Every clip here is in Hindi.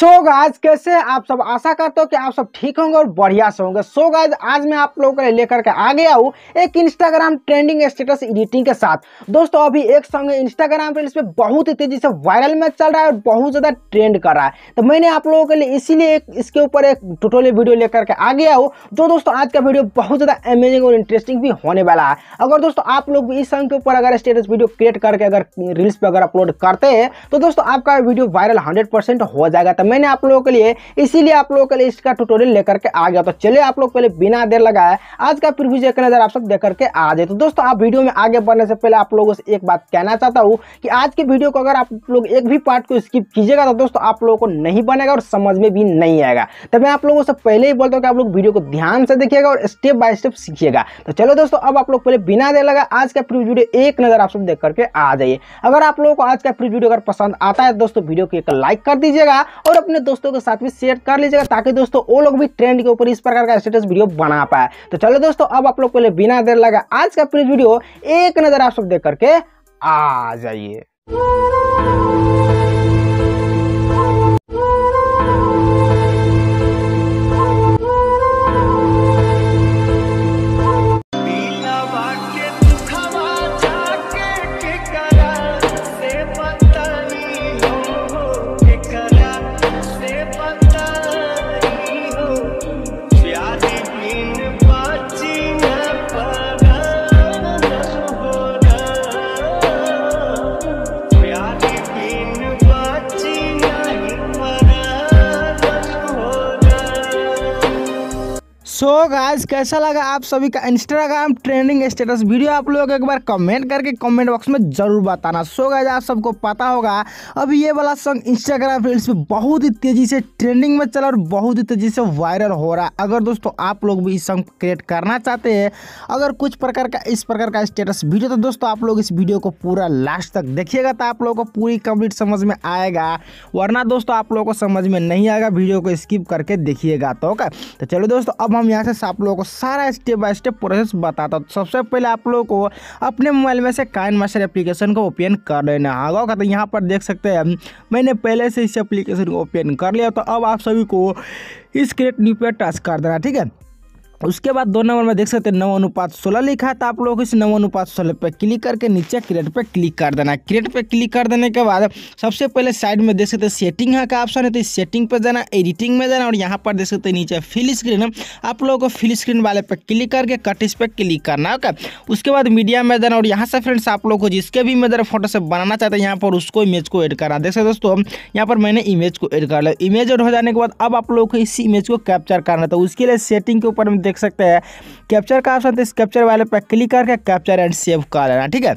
सो so गाइज कैसे आप सब आशा करते हो कि आप सब ठीक होंगे और बढ़िया से होंगे सो so गाइज आज मैं आप लोगों के लिए लेकर के आ गया हूँ एक इंस्टाग्राम ट्रेंडिंग स्टेटस एडिटिंग के साथ दोस्तों अभी एक सॉन्ग इंस्टाग्राम रील्स पे बहुत ही तेजी से वायरल में चल रहा है और बहुत ज़्यादा ट्रेंड कर रहा है तो मैंने आप लोगों के लिए इसीलिए एक इसके ऊपर एक टोटोलियर वीडियो लेकर के आ गया हूँ जो दोस्तों आज का वीडियो बहुत ज़्यादा अमेजिंग और इंटरेस्टिंग भी होने वाला है अगर दोस्तों आप लोग भी इस सॉन्ग के ऊपर अगर स्टेटस वीडियो क्रिएट करके अगर रील्स पर अगर अपलोड करते हैं तो दोस्तों आपका वीडियो वायरल हंड्रेड हो जाएगा तो मैंने आप लोगों के लिए इसीलिए आप लोगों के लिए इसका टूटोरियल लेकर के आ गया तो चले आप लोग पहले बिना देर लगाए आज का फिर भी नज़र आप सब देख करके आ जाए तो दोस्तों आप वीडियो में आगे बढ़ने से पहले आप लोगों से एक बात कहना चाहता हूँ कि आज के वीडियो को अगर आप लोग एक भी पार्ट को स्किप कीजिएगा तो दोस्तों आप लोगों को नहीं बनेगा और समझ में भी नहीं आएगा तो मैं आप लोगों से पहले ही बोलता हूँ कि आप लोग वीडियो को ध्यान से देखिएगा और स्टेप बाय स्टेप सीखिएगा तो चलो दोस्तों अब आप लोग पहले बिना देर लगा आज का प्री वीडियो एक नज़र आप सब देख करके आ जाइए अगर आप लोगों को आज का प्री वीडियो अगर पसंद आता है दोस्तों वीडियो को एक लाइक कर दीजिएगा और और अपने दोस्तों के साथ भी शेयर कर लीजिएगा ताकि दोस्तों वो लोग भी ट्रेंड के ऊपर इस प्रकार का स्टेटस वीडियो बना पाए तो चलो दोस्तों अब आप लोग पहले बिना देर लगा आज का पूरी वीडियो एक नज़र आप सब देख करके आ जाइए सो so गाइज कैसा लगा आप सभी का इंस्टाग्राम ट्रेंडिंग स्टेटस वीडियो आप लोग एक बार कमेंट करके कमेंट बॉक्स में जरूर बताना सो so गाइज आप सबको पता होगा अब ये वाला सॉन्ग इंस्टाग्राम रील्स पे बहुत ही तेजी से ट्रेंडिंग में चला और बहुत ही तेजी से वायरल हो रहा है अगर दोस्तों आप लोग भी इस सॉन्ग क्रिएट करना चाहते हैं अगर कुछ प्रकार का इस प्रकार का स्टेटस वीडियो तो दोस्तों आप लोग इस वीडियो को पूरा लास्ट तक देखिएगा तो आप लोगों को पूरी कंप्लीट समझ में आएगा वरना दोस्तों आप लोगों को समझ में नहीं आएगा वीडियो को स्किप करके देखिएगा तो ओके तो चलो दोस्तों अब हम यहाँ से आप लोगों को सारा स्टेप बाय स्टेप प्रोसेस बताता हूँ सबसे पहले आप लोगों को अपने मोबाइल में से काइन मास्टर एप्लीकेशन को ओपन कर लेना होगा तो यहाँ पर देख सकते हैं मैंने पहले से इस एप्लीकेशन को ओपन कर लिया तो अब आप सभी को इस क्रिएट न्यू पे टच कर देना ठीक है उसके बाद दो नंबर में देख सकते हैं नव अनुपात सोलह लिखा है तो आप लोग इस नव अनुपात सोलह पे क्लिक करके नीचे क्रेट पे क्लिक कर देना है क्रेट पे क्लिक कर देने के बाद सबसे पहले साइड में देख सकते हैं सेटिंग यहाँ का ऑप्शन है तो इस सेटिंग पे जाना एडिटिंग में जाना और यहाँ पर देख सकते हैं नीचे फिल स्क्रीन आप लोगों को फिल स्क्रीन वाले पे क्लिक करके कट इस पे क्लिक करना ओके उसके बाद मीडिया में जाना और यहाँ से फ्रेंड्स आप लोग को जिसके भी जरा फोटो से बनाना चाहते हैं यहाँ पर उसको इमेज को एड करना देख सकते दोस्तों यहाँ पर मैंने इमेज को एड कर लिया इमेज एड हो जाने के बाद अब आप लोग को इसी इमेज को कैप्चर करना था तो उसके लिए सेटिंग के ऊपर में देख सकते हैं कैप्चर का ऑप्शन तो इस कैप्चर वाले पर क्लिक करके कैप्चर एंड सेव कर लेना ठीक है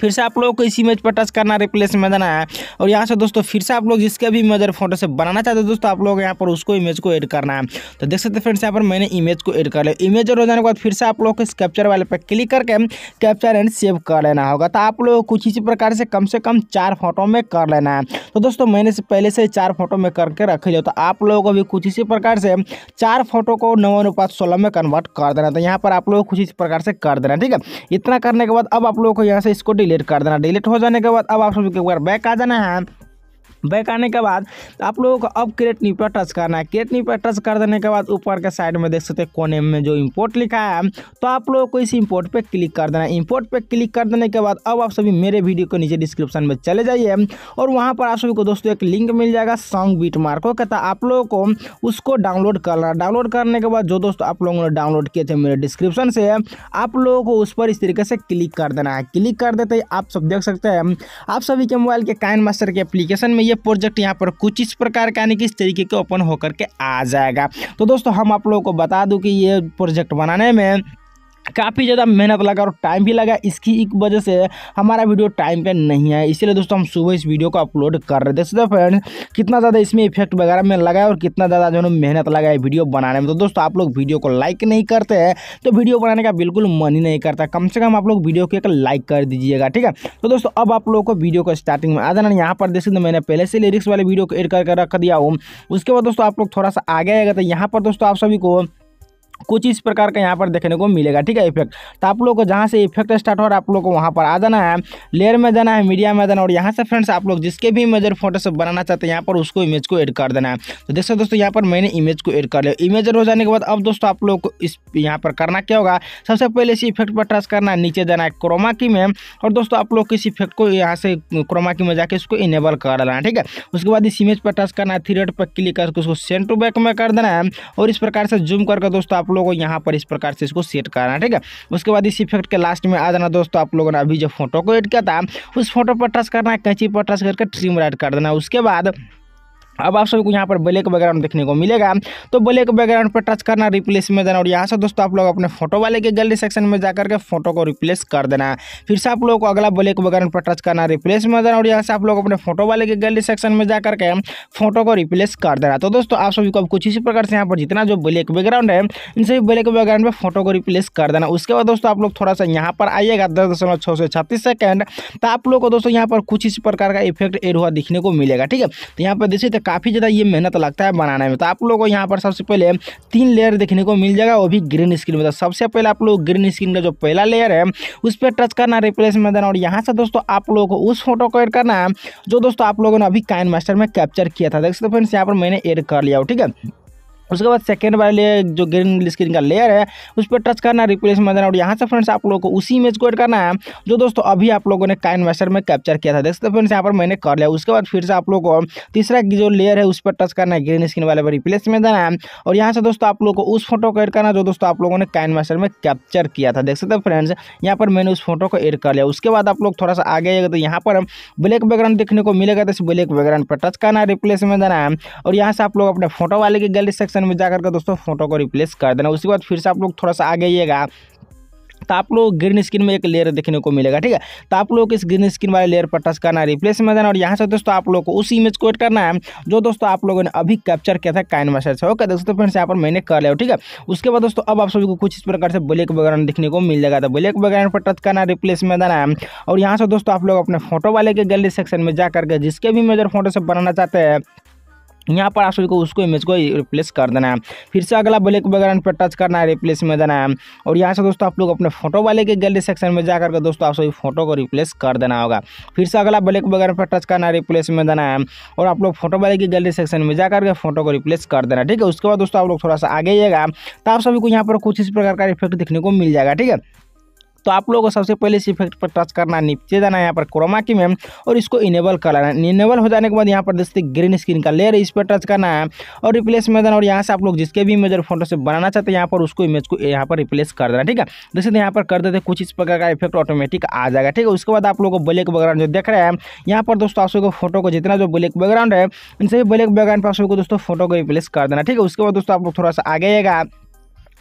फिर से आप लोगों को इस इमेज पर टच करना रिप्लेस में देना है और यहाँ से दोस्तों फिर से आप लोग जिसके भी इमेज फोटो से बनाना चाहते हो दोस्तों आप लोग यहाँ पर उसको इमेज को एड करना है तो देख सकते फ्रेंड्स यहाँ पर मैंने इमेज को एड कर लिया इमेज और हो जाने के बाद फिर से आप लोग को इस कैप्चर वाले पर क्लिक करके कैप्चर एंड सेव कर लेना होगा तो आप लोग कुछ इसी प्रकार से कम से कम चार फोटो में कर लेना है तो दोस्तों मैंने से पहले से चार फोटो में करके रख लिया तो आप लोगों को भी कुछ इसी प्रकार से चार फोटो को नौ अनुपात सोलह में कन्वर्ट कर देना तो यहाँ पर आप लोग कुछ इसी प्रकार से कर देना ठीक है इतना करने के बाद अब आप लोगों को यहाँ से इसको डिलीट कर देना डिलीट हो जाने के बाद अब आप सभी को बैक आ जाना है बैक आने के बाद आप लोगों को अब क्रिएट न्यू पर टच करना है क्रिएट न्यू पर टच कर देने के बाद ऊपर के साइड में देख सकते हैं कोने में जो इम्पोर्ट लिखा है तो आप लोगों को इस इंपोर्ट पर क्लिक कर देना है इम्पोर्ट पर क्लिक कर देने के बाद अब आप सभी मेरे वीडियो को नीचे डिस्क्रिप्शन में चले जाइए और वहाँ पर आप सभी को दोस्तों एक लिंक मिल जाएगा सॉन्ग बीट मार्को कहता आप लोगों को उसको डाउनलोड करना डाउनलोड करने के बाद जो दोस्तों आप लोगों ने डाउनलोड किए थे मेरे डिस्क्रिप्शन से आप लोगों को उस पर इस तरीके से क्लिक कर देना है क्लिक कर देते ही आप सब देख सकते हैं आप सभी के मोबाइल के काइन मास्टर के एप्लीकेशन में ये प्रोजेक्ट यहाँ पर कुछ इस प्रकार का यानी कि इस तरीके के ओपन होकर के आ जाएगा तो दोस्तों हम आप लोगों को बता दूँ कि ये प्रोजेक्ट बनाने में काफ़ी ज़्यादा मेहनत लगा और टाइम भी लगा इसकी एक वजह से हमारा वीडियो टाइम पे नहीं है इसीलिए दोस्तों हम सुबह इस वीडियो को अपलोड कर रहे थे दोस्तों फ्रेंड्स कितना ज़्यादा इसमें इफेक्ट वगैरह में लगा और कितना ज़्यादा जो है मेहनत लगा है वीडियो बनाने में तो दोस्तों आप लोग वीडियो को लाइक नहीं करते हैं तो वीडियो बनाने का बिल्कुल मन ही नहीं करता कम से कम आप लोग वीडियो को एक लाइक कर दीजिएगा ठीक है तो दोस्तों अब आप लोग को वीडियो को स्टार्टिंग में आ जाना यहाँ पर देख सकते मैंने पहले से लिरिक्स वाले वीडियो को एड करके रख दिया हूँ उसके बाद दोस्तों आप लोग थोड़ा सा आगे आएगा तो यहाँ पर दोस्तों आप सभी को कुछ इस प्रकार का यहाँ पर देखने को मिलेगा ठीक है इफेक्ट तो आप लोग को जहाँ से इफेक्ट स्टार्ट हो रहा है आप लोग को वहाँ पर आ जाना है लेयर में जाना है मीडिया में जाना है और यहाँ से फ्रेंड्स आप लोग जिसके भी इमेजर फोटोशॉप बनाना चाहते हैं यहाँ पर उसको इमेज को एड कर देना है तो देख सकते दोस्तों यहाँ पर मैंने इमेज को एड कर लिया इमेजर हो जाने के बाद अब दोस्तों आप लोग को इस यहाँ पर करना क्या होगा सबसे पहले इस इफेक्ट पर टच करना है नीचे जाना है क्रोमा की में और दोस्तों आप लोग इस इफेक्ट को यहाँ से क्रोमा की में जाकर इसको इनेबल कर देना है ठीक है उसके बाद इस इमेज पर टच करना है थ्री रेड पर क्लिक करके उसको सेंट टू बैक में कर देना है और इस प्रकार से जूम करके दोस्तों आप लोगों को यहाँ पर इस प्रकार से इसको सेट करना है ठीक है उसके बाद इस इफेक्ट के लास्ट में आ जाना दोस्तों आप लोगों ने अभी जो फोटो को एड किया था उस फोटो पर टच करना है कैंची पर टच करके ट्रिम राइट कर देना उसके बाद अब आप सभी को यहाँ पर ब्लैक बैकग्राउंड देखने को मिलेगा तो ब्लैक बैकग्राउंड पर टच करना रिप्लेस में देना और यहाँ से दोस्तों आप लोग अपने फोटो वाले के गैलरी सेक्शन में जाकर के फोटो को रिप्लेस कर देना फिर से आप लोगों को अगला ब्लैक बैकग्राउंड पर टच करना रिप्लेस में देना और यहाँ से आप लोग अपने फोटो वाले के गैलरी सेक्शन में जाकर के फोटो को रिप्लेस कर देना तो दोस्तों आप सभी को अब कुछ इसी प्रकार से यहाँ पर जितना जो ब्लैक बैकग्राउंड है इन सभी ब्लैक बैकग्राउंड पर फोटो को रिप्लेस कर देना उसके बाद दोस्तों आप लोग थोड़ा सा यहाँ पर आइएगा दस दशमलव छः से छत्तीस सेकेंड तो आप लोग को दोस्तों यहाँ पर कुछ इसी प्रकार का इफेक्ट एर हुआ दिखने को मिलेगा ठीक है तो यहाँ पर देखिए काफ़ी ज़्यादा ये मेहनत लगता है बनाने में तो आप लोगों को यहाँ पर सबसे पहले तीन लेयर देखने को मिल जाएगा वो भी ग्रीन स्क्रीन में तो सबसे पहले आप लोग ग्रीन स्क्रीन का जो पहला लेयर है उस पर टच करना रिप्लेस में देना और यहाँ से दोस्तों आप लोगों को उस फोटो को एड करना है जो दोस्तों आप लोगों ने अभी काइन मास्टर में कैप्चर किया था देख सकते फ्रेंड्स यहाँ पर मैंने एड कर लिया ठीक है उसके बाद सेकेंड वाले जो ग्रीन स्क्रीन का लेयर है उस पर टच करना है रिप्लेस में देना और यहाँ से फ्रेंड्स आप लोगों को उसी इमेज को एड करना है जो दोस्तों अभी आप लोगों ने काइन मैसर में कैप्चर किया था देख सकते फ्रेंड्स यहाँ पर मैंने कर लिया उसके बाद फिर से आप लोगों को तीसरा जो लेयर है उस पर टच करना है ग्रीन स्क्रीन वाले पर रिप्लेस में देना है और यहाँ से दोस्तों आप लोग को उस फोटो को एड करना जो दोस्तों आप लोगों ने काइन मैसर में कैप्चर किया था देख सकते फ्रेंड्स यहाँ पर मैंने उस फोटो को एड कर लिया उसके बाद आप लोग थोड़ा सा आगे आएगा तो यहाँ पर ब्लैक बैकग्राउंड देखने को मिलेगा तो इस ब्लैक बैकग्राउंड पर टच करना है रिप्लेस में देना है और यहाँ से आप लोग अपने फोटो वाले की गैलरी सेक्शन सेक्शन में जाकर के दोस्तों फोटो को रिप्लेस कर देना उसके बाद फिर से आप लोग थोड़ा सा आगे आइएगा तो आप लोग ग्रीन स्क्रीन में एक लेयर देखने को मिलेगा ठीक है तो आप लोग इस ग्रीन स्क्रीन वाले लेयर पर टच करना है रिप्लेस में देना और यहाँ से दोस्तों आप लोग को उस इमेज को एड करना है जो दोस्तों आप लोगों ने अभी कैप्चर किया था मैसेज से ओके दोस्तों फ्रेंड्स यहाँ पर मैंने कर लिया ठीक है उसके बाद दोस्तों अब आप सभी को कुछ इस प्रकार से ब्लैक बैकग्राउंड देखने को मिल जाएगा तो ब्लैक बैकग्राउंड पर टच करना रिप्लेस में देना है और यहाँ से दोस्तों आप लोग अपने फोटो वाले के गैलरी सेक्शन में जा करके जिसके भी मेजर फोटो से बनाना चाहते हैं यहाँ पर आप सभी को उसको इमेज को रिप्लेस कर देना है फिर से अगला ब्लैक बैकग्राउंड पर टच करना है रिप्लेस में देना है और यहाँ से दोस्तों आप लोग अपने फोटो वाले के गैलरी सेक्शन में जा करके दोस्तों आप सभी फोटो को रिप्लेस कर देना होगा फिर से अगला ब्लैक बैकग्राउंड पर टच करना है रिप्लेस में देना है और आप लोग फोटो वाले के गैलरी सेक्शन में जाकर के फोटो को रिप्लेस कर देना ठीक है उसके बाद दोस्तों आप लोग थोड़ा सा आगे आइएगा तो आप सभी को यहाँ पर कुछ इस प्रकार का इफेक्ट देखने को मिल जाएगा ठीक है तो आप लोगों को सबसे पहले इस इफेक्ट पर टच करना नीचे जाना है यहाँ पर क्रोमा की में और इसको इनेबल कर लेना है इनेबल हो जाने के बाद यहाँ पर देखते ग्रीन स्क्रीन का लेयर इस पर टच करना है और रिप्लेस में देना और यहाँ से आप लोग जिसके भी इमेज और फोटो से बनाना चाहते हैं यहाँ पर उसको इमेज को यहाँ पर रिप्लेस कर देना ठीक है जैसे यहाँ पर कर देते कुछ इस प्रकार का इफेक्ट ऑटोमेटिक आ जाएगा ठीक है उसके बाद आप लोग को ब्लैक बैकग्राउंड जो देख रहे हैं यहाँ पर दोस्तों आप सबको फोटो को जितना जो ब्लैक बैकग्राउंड है इन सभी ब्लैक बैकग्राउंड पर आप सबको दोस्तों फोटो को रिप्लेस कर देना ठीक है उसके बाद दोस्तों आप लोग थोड़ा सा आगे आएगा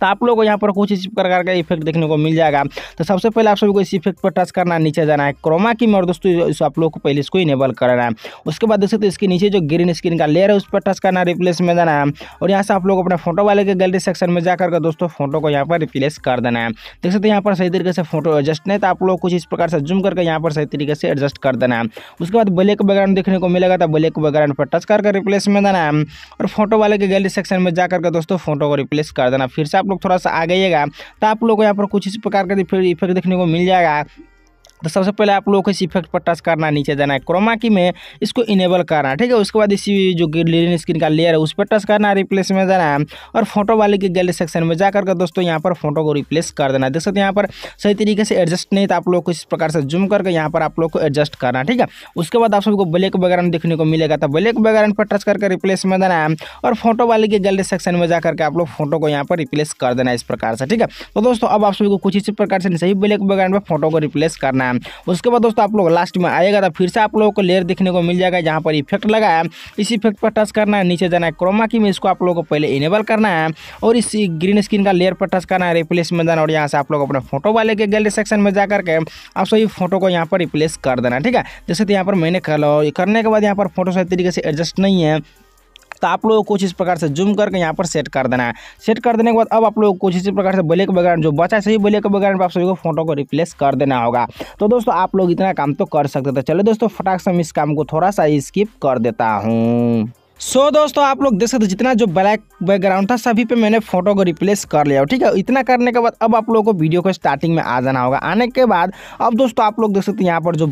तो आप लोगों को यहाँ पर कुछ इस प्रकार का इफेक्ट देखने को मिल जाएगा तो सबसे पहले आप सभी को इस इफेक्ट पर टच करना है नीचे जाना है क्रोमा की में और दोस्तों आप लोग को पहले इसको इनेबल करना है उसके बाद देख सकते हो इसके नीचे जो ग्रीन स्क्रीन का लेयर है उस पर टच करना है रिप्लेस में जाना है और यहाँ से आप लोग अपने फोटो वाले के गैलरी सेक्शन में जाकर दोस्तों फोटो को यहाँ पर रिप्लेस कर देना है देख सकते यहाँ पर सही तरीके से फोटो एडजस्ट नहीं तो आप लोग कुछ इस प्रकार से जूम करके यहाँ पर सही तरीके से एडजस्ट कर देना है उसके बाद ब्लैक बैकग्राउंड देखने को मिलेगा तो ब्लैक बैकग्राउंड पर टच करके रिप्लेस में देना है और फोटो वाले के गैलरी सेक्शन में जाकर दोस्तों फोटो को रिप्लेस कर देना फिर से आप आप लोग थोड़ा सा आ गएगा तो आप लोग को यहाँ पर कुछ इस प्रकार का इफेक्ट देखने को मिल जाएगा तो सबसे पहले आप लोगों को इस इफेक्ट पर टच करना नीचे जाना है क्रोमा की में इसको इनेबल करना है ठीक है उसके बाद इसी जो ग्रीन स्क्रीन का लेयर है उस पर टच करना है रिप्लेस में जाना है और फोटो वाले के गैलरी सेक्शन में जाकर के दोस्तों यहाँ पर फोटो को रिप्लेस कर देना है देख सकते हैं यहाँ पर सही तरीके से एडजस्ट नहीं तो आप लोग को इस प्रकार से जूम करके यहाँ पर आप लोग को एडजस्ट करना ठीक है उसके बाद आप सबको ब्लैक बैकग्राउंड देखने को मिलेगा तो ब्लैक बैकग्राउंड पर टच करके रिप्लेस में देना है और फोटो वाले के गैलरी सेक्शन में जाकर के आप लोग फोटो को यहाँ पर रिप्लेस कर देना है इस प्रकार से ठीक है तो दोस्तों अब आप सभी को कुछ इसी प्रकार से सही ब्लैक बैकग्राउंड पर फोटो को रिप्लेस करना है है उसके बाद दोस्तों आप लोग लास्ट में आएगा तो फिर से आप लोगों को लेयर देखने को मिल जाएगा जहाँ पर इफेक्ट लगा है इस इफेक्ट पर टच करना है नीचे जाना है क्रोमा की में इसको आप लोगों को पहले इनेबल करना है और इस ग्रीन स्क्रीन का लेयर पर टच करना है रिप्लेस में जाना और यहाँ से आप लोग अपने फोटो वाले के गैलरी सेक्शन में जाकर के आप सभी फोटो को यहाँ पर रिप्लेस कर देना ठीक है जैसे तो यहाँ पर मैंने कर लो करने के बाद यहाँ पर फोटो सही तरीके से एडजस्ट नहीं है तो आप लोगों को कुछ इस प्रकार से जूम करके यहाँ पर सेट कर देना है सेट कर देने के बाद अब आप लोगों को कुछ इसी प्रकार से ब्लैक बैकग्राउंड जो बचा है सही ब्लैक बैकग्राउंड पर आप सभी को फोटो को रिप्लेस कर देना होगा तो दोस्तों आप लोग इतना काम तो कर सकते थे चलो दोस्तों फटाक से मैं इस काम को थोड़ा सा स्किप कर देता हूँ सो so, दोस्तों आप लोग देख सकते जितना जो ब्लैक बैकग्राउंड था सभी पे मैंने फोटो को रिप्लेस कर लिया ठीक है इतना करने के बाद अब आप लोगों को वीडियो को स्टार्टिंग में आ जाना होगा आने के बाद अब दोस्तों आप लोग देख सकते हैं यहाँ पर जो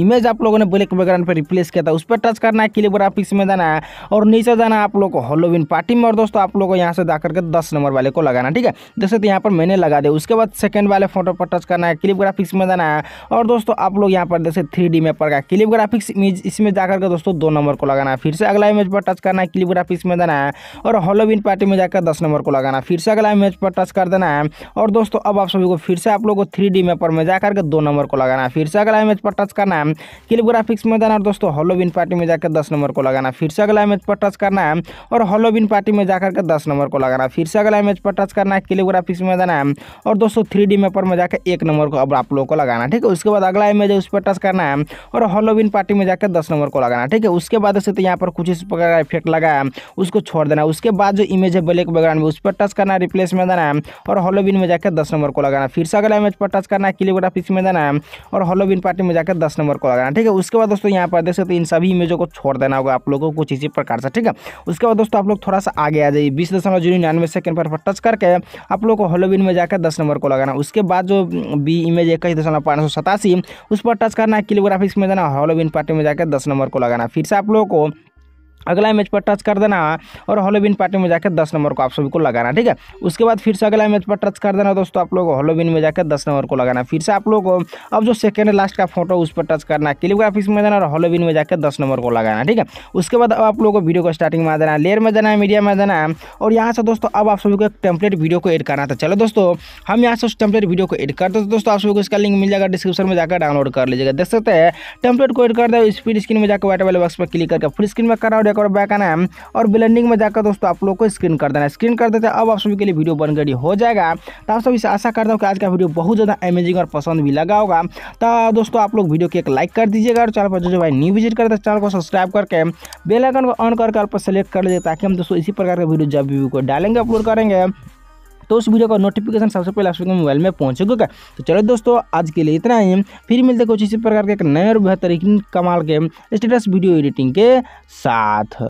इमेज आप लोगों ने ब्लैक बैकग्राउंड पर रिप्लेस किया था उस पर टच करना है क्लिप ग्राफिक्स में जाना है और नीचे जाना है आप लोग को हॉलोविन पार्टी में और दोस्तों आप लोग को यहाँ से जा करके दस नंबर वाले को लगाना ठीक है देख सकते यहाँ पर मैंने लगा दिया उसके बाद सेकेंड वाले फोटो पर टच करना है क्लिप ग्राफिक्स में जाना है और दोस्तों आप लोग यहाँ पर देख सकते थ्री डी मेपर का क्लिप ग्राफिक्स इसमें जाकर के दोस्तों दो नंबर को लगाना है फिर से अगला इमेज पर टच करना है क्लिप क्लियोग्राफ इसमें देना है और हॉलोविन पार्टी में जाकर दस नंबर को लगाना फिर से अगला इमेज पर टच कर देना है और दोस्तों अब आप सभी को फिर से आप लोग को थ्री डी मेपर में जाकर के दो नंबर को लगाना फिर से अगला इमेज पर टच करना है क्लिप ग्राफिक्स में देना और दोस्तों हॉलोविन पार्टी में जाकर दस नंबर को लगाना फिर से अगला इमेज पर टच करना है और हॉलोविन पार्टी में जाकर के दस नंबर को लगाना फिर से अगला इमेज पर टच करना है क्लिप ग्राफिक्स में देना है और दोस्तों थ्री डी मेपर में जाकर एक नंबर को अब आप लोगों को लगाना ठीक है उसके बाद अगला इमेज है उस पर टच करना है और हॉलोविन पार्टी में जाकर दस नंबर को लगाना ठीक है उसके बाद से तो यहाँ पर कुछ इस प्रकार का इफेक्ट लगा है उसको छोड़ देना उसके बाद जो इमेज है ब्लैक बैकग्राउंड में उस पर टच करना रिप्लेस में देना है और हॉलोबिन में जाकर दस नंबर को लगाना फिर से अगला इमेज पर टच करना है किलोग्राफिक्स में देना है और हॉलोबिन पार्टी में जाकर दस नंबर को लगाना ठीक है उसके बाद दोस्तों यहाँ पर देख सकते इन सभी इमेजों को छोड़ देना होगा आप लोगों को कुछ इसी प्रकार से ठीक है उसके बाद दोस्तों आप लोग थोड़ा सा आगे आ जाइए बीस दशमलव जीरो निन्यानवे सेकंड पर टच करके आप लोग को हॉलोबिन में जाकर दस नंबर को लगाना उसके बाद जो बी इमेज इक्कीस दशमलव पाँच सौ सतासी उस पर टच करना है किलोग्राफिक्स में देना हॉलोबिन पार्टी में जाकर दस नंबर को लगाना फिर से आप लोगों को अगला इमेज पर टच कर देना और हॉलोबिन पार्टी में जाकर दस नंबर को आप सभी को लगाना ठीक है उसके बाद फिर से अगला इमेज पर टच कर देना दोस्तों आप लोग हॉलोबिन में जाकर दस नंबर को लगाना फिर से आप लोग अब जो सेकेंड लास्ट का फोटो उस पर टच करना क्लियोग्राफिक्स में देना और हॉलोबिन में जाकर दस नंबर को लगाना ठीक है उसके बाद अब आप लोगों को वीडियो को स्टार्टिंग में देना लेयर में देना है मीडिया में देना है और यहाँ से दोस्तों अब आप सभी को एक टेम्पलेट वीडियो को एड करना था चलो दोस्तों हम यहाँ से उस टेम्पलेट वीडियो को एड कर देते दोस्तों आप सभी को इसका लिंक मिल जाएगा डिस्क्रिप्शन में जाकर डाउनलोड कर लीजिएगा देख सकते हैं टेम्पलेट को एड कर दो स्पीड स्क्रीन में जाकर वाइट वाले बॉक्स पर क्लिक करके फुल स्क्रीन में करा एक और बैक आना है और ब्लेंडिंग में जाकर दोस्तों आप लोग को स्क्रीन कर देना है स्क्रीन कर देते हैं अब आप सभी के लिए वीडियो बन गई हो जाएगा तो आप सभी से आशा करता हूँ कि आज का वीडियो बहुत ज़्यादा अमेजिंग और पसंद भी लगा होगा तो दोस्तों आप लोग वीडियो की एक लाइक कर दीजिएगा और चैनल पर जो जो भाई न्यू विजिट करते हैं चैनल को सब्सक्राइब करके बेलाइकन को ऑन करके आप सेलेक्ट कर लीजिए ताकि हम दोस्तों इसी प्रकार का वीडियो जब भी को डालेंगे अपलोड करेंगे तो उस वीडियो का नोटिफिकेशन सबसे पहले आप सबके मोबाइल में चुका तो चलो दोस्तों आज के लिए इतना ही फिर मिलते कुछ इसी प्रकार के एक नए और बेहतरीन कमाल के स्टेटस वीडियो एडिटिंग के साथ